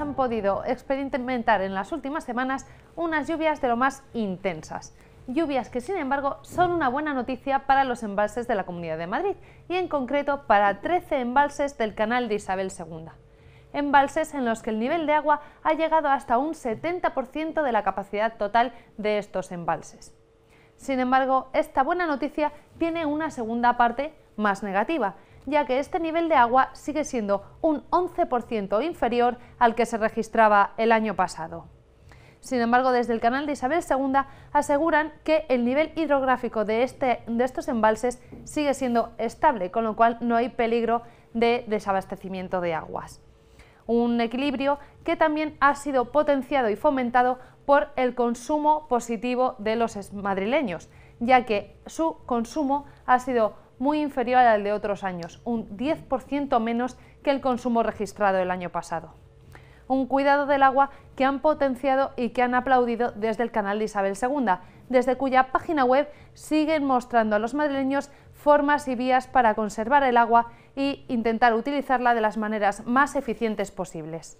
han podido experimentar en las últimas semanas unas lluvias de lo más intensas. Lluvias que, sin embargo, son una buena noticia para los embalses de la Comunidad de Madrid y, en concreto, para 13 embalses del canal de Isabel II. Embalses en los que el nivel de agua ha llegado hasta un 70% de la capacidad total de estos embalses. Sin embargo, esta buena noticia tiene una segunda parte más negativa, ya que este nivel de agua sigue siendo un 11% inferior al que se registraba el año pasado. Sin embargo, desde el canal de Isabel II aseguran que el nivel hidrográfico de, este, de estos embalses sigue siendo estable, con lo cual no hay peligro de desabastecimiento de aguas. Un equilibrio que también ha sido potenciado y fomentado por el consumo positivo de los madrileños, ya que su consumo ha sido muy inferior al de otros años, un 10% menos que el consumo registrado el año pasado. Un cuidado del agua que han potenciado y que han aplaudido desde el canal de Isabel II, desde cuya página web siguen mostrando a los madrileños formas y vías para conservar el agua e intentar utilizarla de las maneras más eficientes posibles.